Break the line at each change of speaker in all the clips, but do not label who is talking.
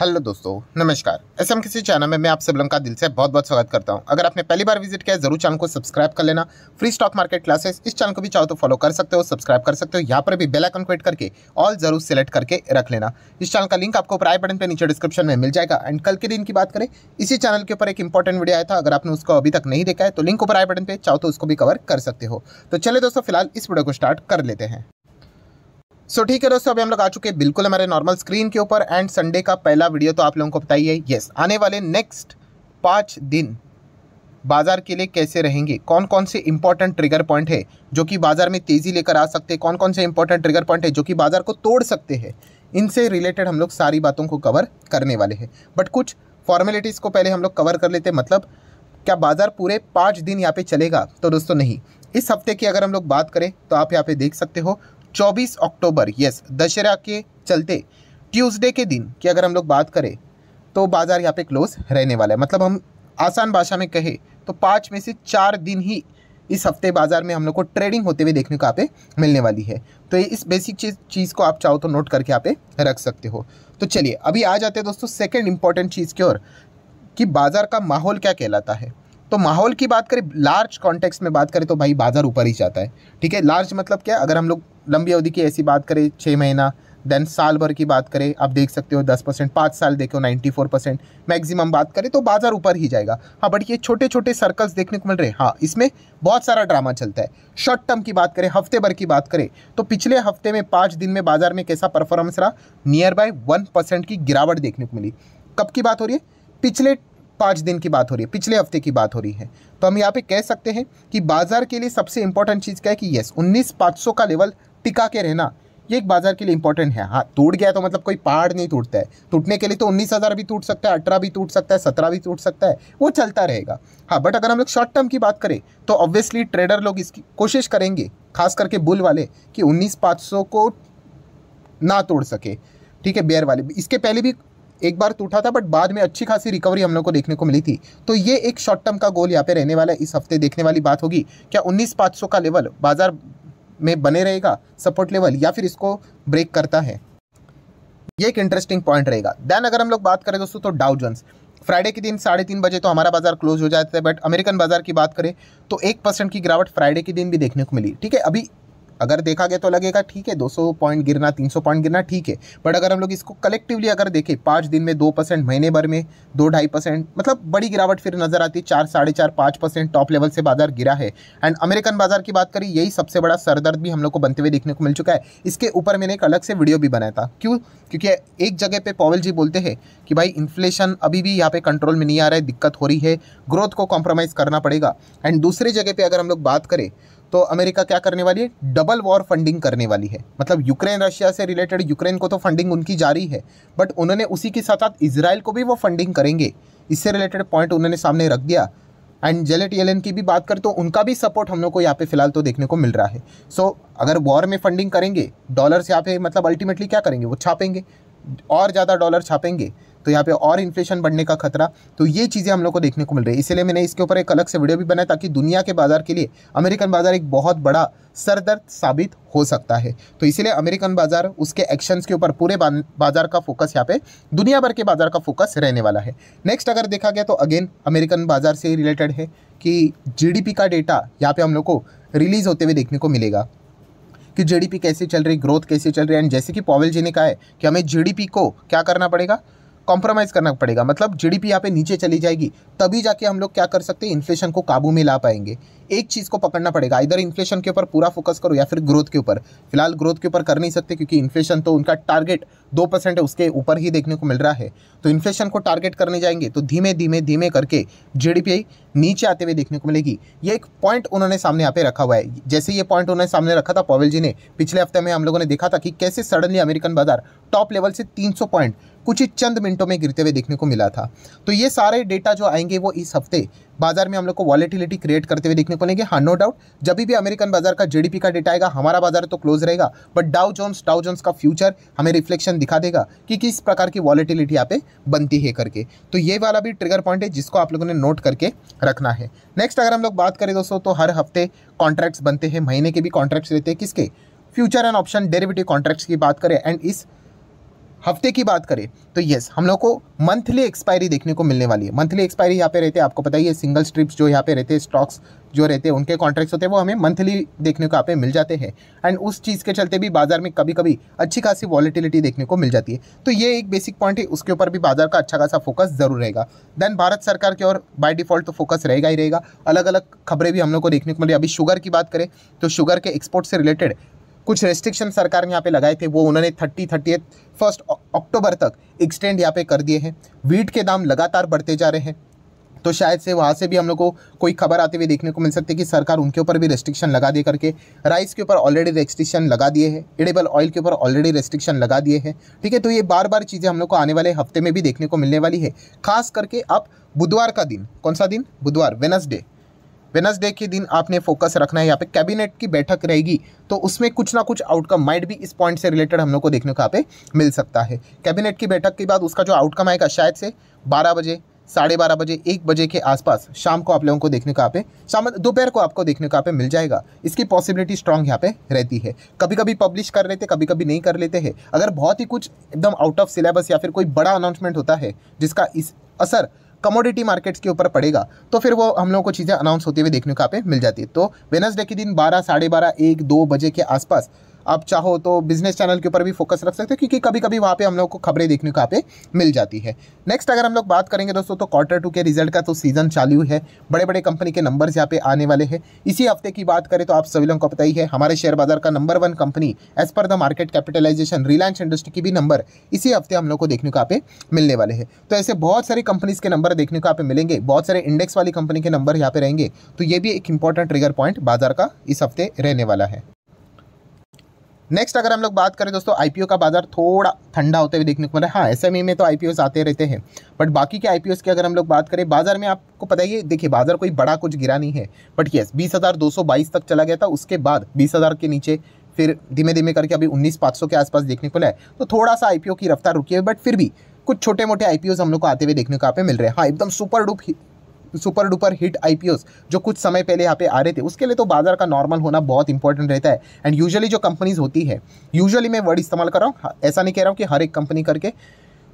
hello दोस्तों नमस्कार S M किसी चैनल में मैं आप सब लोगों का दिल से बहुत बहुत स्वागत करता हूं अगर आपने पहली बार विजिट किया जरूर चैनल को सब्सक्राइब कर लेना फ्री स्टॉक मार्केट क्लासेस इस चैनल को भी चाहो तो फॉलो कर सकते हो सब्सक्राइब कर सकते हो यहाँ पर भी बेल आइकन को करके ऑल जरूर सेलेक्ट करके रख लेना इस चैनल का लिंक आपको आई बटन पर नीचे डिस्क्रिप्शन में मिल जाएगा एंड कल के दिन की बात करें इसी चैनल के ऊपर एक इंपॉर्टेंट वीडियो आया था अगर आपने उसको अभी तक नहीं देखा है तो लिंक ऊपर आई बटन पर चाहो तो उसको भी कवर कर सकते हो तो चले दोस्तों फिलहाल इस वीडियो को स्टार्ट कर लेते हैं सो so, ठीक है दोस्तों अभी हम लोग आ चुके हैं बिल्कुल हमारे नॉर्मल स्क्रीन के ऊपर एंड संडे का पहला वीडियो तो आप लोगों को बताइए यस आने वाले नेक्स्ट पाँच दिन बाज़ार के लिए कैसे रहेंगे कौन कौन से इंपॉर्टेंट ट्रिगर पॉइंट है जो कि बाज़ार में तेज़ी लेकर आ सकते हैं कौन कौन से इंपॉर्टेंट ट्रिगर पॉइंट है जो कि बाज़ार को तोड़ सकते हैं इनसे रिलेटेड हम लोग सारी बातों को कवर करने वाले हैं बट कुछ फॉर्मेलिटीज़ को पहले हम लोग कवर कर लेते मतलब क्या बाज़ार पूरे पाँच दिन यहाँ पे चलेगा तो दोस्तों नहीं इस हफ्ते की अगर हम लोग बात करें तो आप यहाँ पे देख सकते हो 24 अक्टूबर यस दशहरा के चलते ट्यूसडे के दिन की अगर हम लोग बात करें तो बाज़ार यहाँ पे क्लोज रहने वाला है मतलब हम आसान भाषा में कहें तो पाँच में से चार दिन ही इस हफ्ते बाज़ार में हम लोग को ट्रेडिंग होते हुए देखने को यहाँ पे मिलने वाली है तो इस बेसिक चीज़ चीज़ को आप चाहो तो नोट करके यहाँ पे रख सकते हो तो चलिए अभी आ जाते हैं दोस्तों सेकेंड इम्पॉर्टेंट चीज़ की ओर कि बाज़ार का माहौल क्या कहलाता है तो माहौल की बात करें लार्ज कॉन्टेक्स में बात करें तो भाई बाज़ार ऊपर ही जाता है ठीक है लार्ज मतलब क्या अगर हम लोग लंबी अवधि की ऐसी बात करें छः महीना देन साल भर की बात करें आप देख सकते हो दस परसेंट पाँच साल देखो नाइन्टी फोर परसेंट मैक्सिमम बात करें तो बाज़ार ऊपर ही जाएगा हाँ बट ये छोटे छोटे सर्कल्स देखने को मिल रहे हैं हाँ इसमें बहुत सारा ड्रामा चलता है शॉर्ट टर्म की बात करें हफ्ते भर की बात करें तो पिछले हफ्ते में पाँच दिन में बाज़ार में कैसा परफॉर्मेंस रहा नियर बाय वन परसेंट की गिरावट देखने को मिली कब की बात हो रही है पिछले पाँच दिन की बात हो रही है पिछले हफ्ते की बात हो रही है तो हम यहाँ पे कह सकते हैं कि बाजार के लिए सबसे इंपॉर्टेंट चीज़ क्या है कि येस उन्नीस पाँच सौ का लेवल टिका के रहना ये एक बाजार के लिए इंपॉर्टेंट है हाँ टूट गया तो मतलब कोई पहाड़ नहीं टूटता है टूटने के लिए तो उन्नीस हज़ार भी टूट सकता है अठारह भी टूट सकता है सत्रह भी टूट सकता है वो चलता रहेगा हाँ बट अगर हम लोग शॉर्ट टर्म की बात करें तो ऑब्वियसली ट्रेडर लोग इसकी कोशिश करेंगे खास करके बुल वाले कि उन्नीस पाँच सौ को ना तोड़ सके ठीक है बेयर वाले इसके पहले भी एक बार टूटा था बट बाद में अच्छी खासी रिकवरी हम लोग को देखने को मिली थी तो ये एक शॉर्ट टर्म का गोल यहाँ पे रहने वाला है इस हफ्ते देखने वाली बात होगी क्या उन्नीस का लेवल बाजार में बने रहेगा सपोर्ट लेवल या फिर इसको ब्रेक करता है ये एक इंटरेस्टिंग पॉइंट रहेगा देन अगर हम लोग बात करें दोस्तों तो डाउ जोन्स फ्राइडे के दिन साढ़े तीन बजे तो हमारा बाजार क्लोज हो जाता है बट अमेरिकन बाजार की बात करें तो एक परसेंट की गिरावट फ्राइडे के दिन भी देखने को मिली ठीक है अभी अगर देखा गया तो लगेगा ठीक है 200 पॉइंट गिरना 300 पॉइंट गिरना ठीक है बट अगर हम लोग इसको कलेक्टिवली अगर देखें पाँच दिन में दो परसेंट महीने भर में दो ढाई परसेंट मतलब बड़ी गिरावट फिर नज़र आती है चार साढ़े चार पाँच परसेंट टॉप लेवल से बाजार गिरा है एंड अमेरिकन बाजार की बात करें यही सबसे बड़ा सरदर्द भी हम लोग को बनते हुए देखने को मिल चुका है इसके ऊपर मैंने एक अलग से वीडियो भी बनाया था क्यों क्योंकि एक जगह पर पॉवल जी बोलते हैं कि भाई इन्फ्लेशन अभी भी यहाँ पर कंट्रोल में नहीं आ रहा है दिक्कत हो रही है ग्रोथ को कॉम्प्रोमाइज़ करना पड़ेगा एंड दूसरी जगह पर अगर हम लोग बात करें तो अमेरिका क्या करने वाली है डबल वॉर फंडिंग करने वाली है मतलब यूक्रेन रशिया से रिलेटेड यूक्रेन को तो फंडिंग उनकी जारी है बट उन्होंने उसी के साथ साथ इसराइल को भी वो फंडिंग करेंगे इससे रिलेटेड पॉइंट उन्होंने सामने रख दिया एंड जेलेट येलन की भी बात कर तो उनका भी सपोर्ट हम लोग को यहाँ पे फिलहाल तो देखने को मिल रहा है सो so, अगर वॉर में फंडिंग करेंगे डॉलर्स यहाँ पे मतलब अल्टीमेटली क्या करेंगे वो छापेंगे और ज़्यादा डॉलर छापेंगे तो यहाँ पे और इन्फ्लेशन बढ़ने का खतरा तो ये चीज़ें हम लोग को देखने को मिल रही है इसलिए मैंने इसके ऊपर एक अलग से वीडियो भी बनाया ताकि दुनिया के बाज़ार के लिए अमेरिकन बाज़ार एक बहुत बड़ा सरदर्द साबित हो सकता है तो इसीलिए अमेरिकन बाज़ार उसके एक्शंस के ऊपर पूरे बाज़ार का फोकस यहाँ पे दुनिया भर के बाज़ार का फोकस रहने वाला है नेक्स्ट अगर देखा गया तो अगेन अमेरिकन बाज़ार से रिलेटेड है कि जीडीपी का डेटा यहाँ पे हम लोग को रिलीज़ होते हुए देखने को मिलेगा कि जीडीपी कैसे चल रही ग्रोथ कैसे चल रही है एंड जैसे कि पॉवेल जी ने कहा है कि हमें जीडीपी को क्या करना पड़ेगा कॉम्प्रोमाइज़ करना पड़ेगा मतलब जीडीपी यहाँ पे नीचे चली जाएगी तभी जाके हम लोग क्या कर सकते हैं इन्फ्लेशन को काबू में ला पाएंगे एक चीज़ को पकड़ना पड़ेगा इधर इन्फ्लेशन के ऊपर पूरा फोकस करो या फिर ग्रोथ के ऊपर फिलहाल ग्रोथ के ऊपर कर नहीं सकते क्योंकि इन्फ्लेशन तो उनका टारगेट दो परसेंट है उसके ऊपर ही देखने को मिल रहा है तो इन्फ्लेशन को टारगेट करने जाएंगे तो धीमे धीमे धीमे करके जी नीचे आते हुए देखने को मिलेगी ये एक पॉइंट उन्होंने सामने यहाँ पे रखा हुआ है जैसे ये पॉइंट उन्होंने सामने रखा था पॉवेल जी ने पिछले हफ्ते में हम लोगों ने देखा था कि कैसे सडनली अमेरिकन बाजार टॉप लेवल से तीन पॉइंट कुछ ही चंद मिनटों में गिरते हुए देखने को मिला था तो ये सारे डेटा जो आएंगे वो इस हफ्ते बाजार में हम लोग को वॉलेटिलिटी क्रिएट करते हुए देखने को मिलेंगे हाँ नो डाउट जब भी अमेरिकन बाजार का जीडीपी का डेटा आएगा हमारा बाजार तो क्लोज रहेगा but Dow Jones Dow Jones का फ्यूचर हमें रिफ्लेक्शन दिखा देगा कि किस प्रकार की वॉलेटिलिटी यहाँ पे बनती है करके तो ये वाला भी ट्रिगर पॉइंट है जिसको आप लोगों ने नोट करके रखना है नेक्स्ट अगर हम लोग बात करें दोस्तों तो हर हफ्ते कॉन्ट्रैक्ट्स बनते हैं महीने के भी कॉन्ट्रैक्ट्स रहते हैं किसके future and option derivative contracts की बात करें एंड इस हफ्ते की बात करें तो येस हम लोग को मंथली एक्सपायरी देखने को मिलने वाली है मंथली एक्सपायरी यहाँ पे रहते हैं आपको पता ही है सिंगल स्ट्रिप्स जो यहाँ पे रहते हैं स्टॉक्स जो रहते हैं उनके कॉन्ट्रैक्ट्स होते हैं वो हमें मंथली देखने को यहाँ पे मिल जाते हैं एंड उस चीज़ के चलते भी बाजार में कभी कभी अच्छी खासी वॉलीटिलिटी देखने को मिल जाती है तो ये एक बेसिक पॉइंट है उसके ऊपर भी बाजार का अच्छा खासा फोकस जरूर रहेगा देन भारत सरकार की ओर बाय डिफॉल्ट तो फोकस रहेगा ही रहेगा अलग अलग खबरें भी हम लोग को देखने को मिली अभी शुगर की बात करें तो शुगर के एक्सपोर्ट से रिलेटेड कुछ रेस्ट्रिक्शन सरकार ने यहाँ पे लगाए थे वो उन्होंने थर्टी थर्टी फर्स्ट अक्टूबर तक एक्सटेंड यहाँ पे कर दिए हैं वीट के दाम लगातार बढ़ते जा रहे हैं तो शायद से वहाँ से भी हम लोग को कोई खबर आते हुए देखने को मिल सकती है कि सरकार उनके ऊपर भी रेस्ट्रिक्शन लगा दे करके राइस के ऊपर ऑलरेडी रेस्ट्रिक्शन लगा दिए हैं एडेबल ऑयल के ऊपर ऑलरेडी रेस्ट्रिक्शन लगा दिए हैं ठीक है तो ये बार बार चीज़ें हम लोग को आने वाले हफ्ते में भी देखने को मिलने वाली है खास करके अब बुधवार का दिन कौन सा दिन बुधवार वेनसडे वेनसडे के दिन आपने फोकस रखना है यहाँ पे कैबिनेट की बैठक रहेगी तो उसमें कुछ ना कुछ आउटकम माइट भी इस पॉइंट से रिलेटेड हम लोग को देखने को यहाँ पे मिल सकता है कैबिनेट की बैठक के बाद उसका जो आउटकम आएगा शायद से बारह बजे साढ़े बारह बजे एक बजे के आसपास शाम को आप लोगों को देखने को यहाँ पे शाम दोपहर को आपको देखने को यहाँ पे मिल जाएगा इसकी पॉसिबिलिटी स्ट्रांग यहाँ पे रहती है कभी कभी पब्लिश कर लेते कभी कभी नहीं कर लेते हैं अगर बहुत ही कुछ एकदम आउट ऑफ सिलेबस या फिर कोई बड़ा अनाउंसमेंट होता है जिसका इस असर कमोडिटी मार्केट्स के ऊपर पड़ेगा तो फिर वो हम लोगों को चीज़ें अनाउंस होती हुई देखने को आप मिल जाती है तो वेनसडे के दिन बारह साढ़े बारह एक दो बजे के आसपास आप चाहो तो बिजनेस चैनल के ऊपर भी फोकस रख सकते हो क्योंकि कभी कभी वहाँ पे हम लोग को खबरें देखने को यहाँ पे मिल जाती है नेक्स्ट अगर हम लोग बात करेंगे दोस्तों तो क्वार्टर टू के रिजल्ट का तो सीजन चालू है बड़े बड़े कंपनी के नंबर्स यहाँ पे आने वाले हैं इसी हफ्ते की बात करें तो आप सभी लोगों को पता ही है हमारे शेयर बाजार का number one company as per the market capitalization Reliance industry की भी नंबर इसी हफ्ते हम लोग को देखने को यहाँ पे मिलने वाले हैं तो ऐसे बहुत सारी कंपनीज के नंबर देखने को यहाँ पे मिलेंगे बहुत सारे इंडेक्स वाली कंपनी के नंबर यहाँ पे रहेंगे तो ये भी एक इंपॉर्टेंट ट्रिगर पॉइंट बाजार का इस हफ्ते रहने वाला है नेक्स्ट अगर हम लोग बात करें दोस्तों आईपीओ का बाजार थोड़ा ठंडा होते हुए देखने को मिला है हाँ एसएमई e में तो आईपीओस आते रहते हैं बट बाकी के आईपीओस की अगर हम लोग बात करें बाजार में आपको पता ही देखिए बाजार कोई बड़ा कुछ गिरा नहीं है बट येस बीस हज़ार दो सौ बाईस तक चला गया था उसके बाद बीस हज़ार के नीचे फिर धीमे धीमे करके अभी उन्नीस पाँच सौ के आसपास देखने को मिला है तो थोड़ा सा आई की रफ्तार रुकी है बट फिर भी कुछ छोटे मोटे आई हम लोग को आते हुए देखने को आप मिल रहे हैं हाँ एकदम super dup super duper hit आई जो कुछ समय पहले यहाँ पे आ रहे थे उसके लिए तो बाजार का नॉर्मल होना बहुत इंपॉर्टेंट रहता है एंड यूजुअली जो कंपनीज होती है यूजुअली मैं वर्ड इस्तेमाल कर रहा हूँ ऐसा नहीं कह रहा हूँ कि हर एक कंपनी करके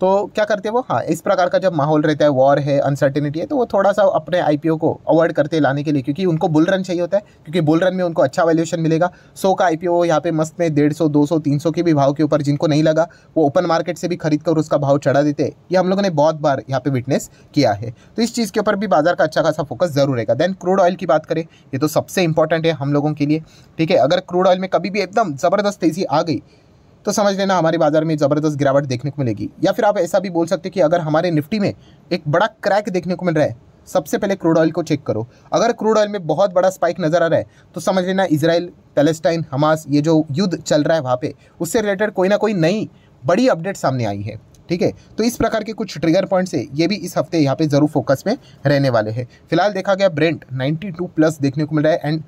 तो क्या करते हैं वो हाँ इस प्रकार का जब माहौल रहता है वॉर है अनसर्टेनिटी है तो वो थोड़ा सा अपने आई को अवॉइड करते लाने के लिए क्योंकि उनको बुल रन चाहिए होता है क्योंकि बुल रन में उनको अच्छा वैल्यूशन मिलेगा सौ का आई पी ओ यहाँ पे मस्त में डेढ़ सौ दो सौ तीन सौ के भी भाव के ऊपर जिनको नहीं लगा वो ओपन मार्केट से भी खरीद कर उसका भाव चढ़ा देते ये हम लोगों ने बहुत बार यहाँ पे विटनेस किया है तो इस चीज़ के ऊपर भी बाजार का अच्छा खासा फोकस जरूर रहेगा देन क्रूड ऑयल की बात करें ये तो सबसे इंपॉर्टेंट है हम लोगों के लिए ठीक है अगर क्रूड ऑयल में कभी भी एकदम ज़बरदस्त तेज़ी आ गई तो समझ लेना हमारे बाजार में ज़बरदस्त गिरावट देखने को मिलेगी या फिर आप ऐसा भी बोल सकते कि अगर हमारे निफ्टी में एक बड़ा क्रैक देखने को मिल रहा है सबसे पहले क्रूड ऑयल को चेक करो अगर क्रूड ऑयल में बहुत बड़ा स्पाइक नज़र आ रहा है तो समझ लेना इसराइल पैलेस्टाइन हमास ये जो युद्ध चल रहा है वहाँ पे उससे रिलेटेड कोई ना कोई नई बड़ी अपडेट सामने आई है ठीक है तो इस प्रकार के कुछ ट्रिगर पॉइंट्स है ये भी इस हफ्ते यहाँ पे जरूर फोकस में रहने वाले हैं फिलहाल देखा गया ब्रेंट 92 प्लस देखने को मिल रहा है एंड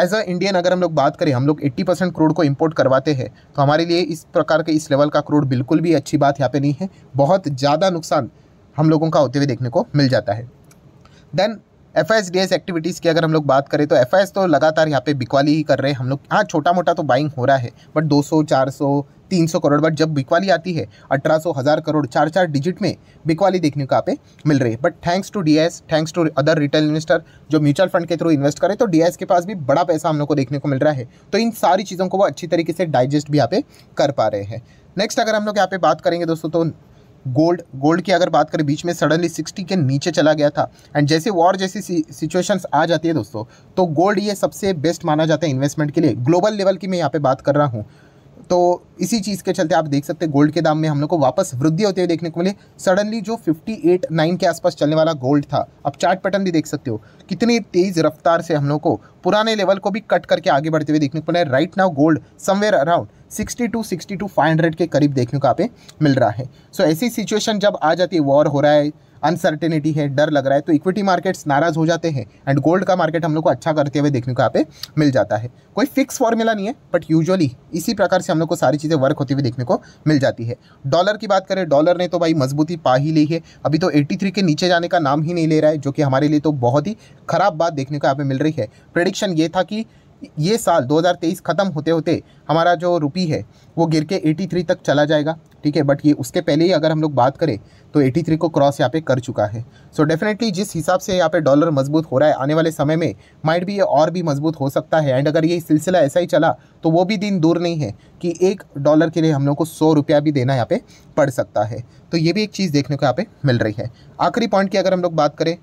एज अ इंडियन अगर हम लोग बात करें हम लोग 80 परसेंट क्रूड को इम्पोर्ट करवाते हैं तो हमारे लिए इस प्रकार के इस लेवल का क्रूड बिल्कुल भी अच्छी बात यहाँ पे नहीं है बहुत ज़्यादा नुकसान हम लोगों का होते हुए देखने को मिल जाता है then F S D S activities की अगर हम लोग बात करें तो एफ एस तो लगातार यहाँ पे बिकवाली ही कर रहे हैं हम लोग हाँ छोटा मोटा तो बाइंग हो रहा है बट 200 400 300 करोड़ बट जब बिकवाली आती है अठारह सौ हज़ार करोड़ चार चार डिजिट में बिकवाली देखने को आप मिल रही है but thanks to D S thanks to other retail investor जो म्यूचुअल फंड के थ्रू इन्वेस्ट करें तो डी एस के पास भी बड़ा पैसा हम लोग को देखने को मिल रहा है तो इन सारी चीज़ों को वो अच्छी तरीके से डाइजेस्ट भी यहाँ पे कर पा रहे हैं नेक्स्ट अगर हम लोग यहाँ पे बात करेंगे दोस्तों तो गोल्ड गोल्ड की अगर बात करें बीच में सडनली सिक्सटी के नीचे चला गया था एंड जैसे वॉर जैसी सिचुएशंस आ जाती है दोस्तों तो गोल्ड ये सबसे बेस्ट माना जाता है इन्वेस्टमेंट के लिए ग्लोबल लेवल की मैं यहाँ पर बात कर रहा हूँ तो इसी चीज़ के चलते आप देख सकते हैं गोल्ड के दाम में हम लोग को वापस वृद्धि होते हुए देखने को मिले सडनली जो एट नाइन के आसपास चलने वाला गोल्ड था आप चार्ट पैटर्न भी देख सकते हो कितनी तेज़ रफ्तार से हम लोग को पुराने लेवल को भी कट करके आगे बढ़ते हुए देखने को मिला right now gold somewhere around sixty two sixty two five hundred के करीब देखने को आप मिल रहा है सो so, ऐसी सिचुएशन जब आ जाती है वॉर हो रहा है अनसर्टेनिटी है डर लग रहा है तो इक्विटी मार्केट्स नाराज हो जाते हैं एंड गोल्ड का मार्केट हम लोग को अच्छा करते हुए देखने को यहाँ पे मिल जाता है कोई फिक्स फॉर्मूला नहीं है बट यूजुअली इसी प्रकार से हम लोग को सारी चीज़ें वर्क होती हुई देखने को मिल जाती है डॉलर की बात करें डॉलर ने तो भाई मजबूती पा ही ली है अभी तो एट्टी के नीचे जाने का नाम ही नहीं ले रहा है जो कि हमारे लिए तो बहुत ही खराब बात देखने को यहाँ पे मिल रही है प्रडिक्शन ये था कि ये साल 2023 ख़त्म होते होते हमारा जो रुपी है वो गिर के 83 तक चला जाएगा ठीक है बट ये उसके पहले ही अगर हम लोग बात करें तो 83 को क्रॉस यहाँ पे कर चुका है सो so डेफिनेटली जिस हिसाब से यहाँ पे डॉलर मजबूत हो रहा है आने वाले समय में माइट भी ये और भी मजबूत हो सकता है एंड अगर ये सिलसिला ऐसा ही चला तो वो भी दिन दूर नहीं है कि एक डॉलर के लिए हम लोग को सौ रुपया भी देना यहाँ पे पड़ सकता है तो ये भी एक चीज़ देखने को यहाँ पे मिल रही है आखिरी पॉइंट की अगर हम लोग बात करें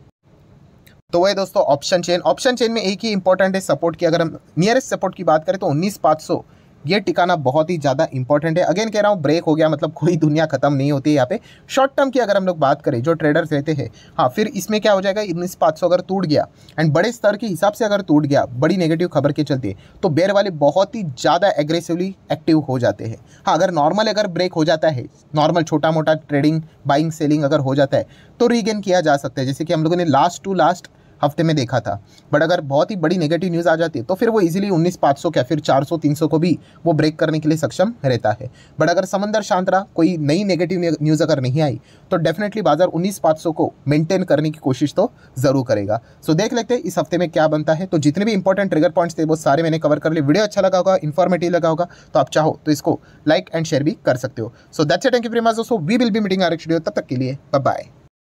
तो वही दोस्तों ऑप्शन चेन ऑप्शन चेन में एक ही इंपॉर्टेंट है सपोर्ट की अगर हम नियरेस्ट सपोर्ट की बात करें तो उन्नीस पाँच सौ ये टिकाना बहुत ही ज़्यादा इंपॉर्टेंट है अगेन कह रहा हूँ ब्रेक हो गया मतलब कोई दुनिया खत्म नहीं होती है यहाँ पे शॉर्ट टर्म की अगर हम लोग बात करें जो ट्रेडर्स रहते हैं हाँ फिर इसमें क्या हो जाएगा उन्नीस पाँच अगर टूट गया एंड बड़े स्तर के हिसाब से अगर टूट गया बड़ी नेगेटिव खबर के चलते तो बेर वाले बहुत ही ज़्यादा एग्रेसिवली एक्टिव हो जाते हैं हाँ अगर नॉर्मल अगर ब्रेक हो जाता है नॉर्मल छोटा मोटा ट्रेडिंग बाइंग सेलिंग अगर हो जाता है तो रीगेन किया जा सकता है जैसे कि हम लोगों ने लास्ट टू लास्ट हफ्ते में देखा था बट अगर बहुत ही बड़ी नेगेटिव न्यूज़ आ जाती है तो फिर वो इजीली 19500 पाँच क्या फिर 400 300 को भी वो ब्रेक करने के लिए सक्षम रहता है बट अगर समंदर शांत रहा कोई नई नेगेटिव न्यूज़ अगर नहीं आई तो डेफिनेटली बाजार उन्नीस को मेंटेन करने की कोशिश तो ज़रूर करेगा सो देख लेते इस हफ्ते में क्या बनता है तो जितने भी इंपॉर्टेंट ट्रिगर पॉइंट्स थे वो सारे मैंने कवर कर लिए वीडियो अच्छा लगा होगा इन्फॉर्मेटिव लगा होगा तो आप चाहो तो इसको लाइक एंड शेयर भी कर सकते हो so that's thank you very much दोस्तों we will be meeting our video तब तक के लिए बाय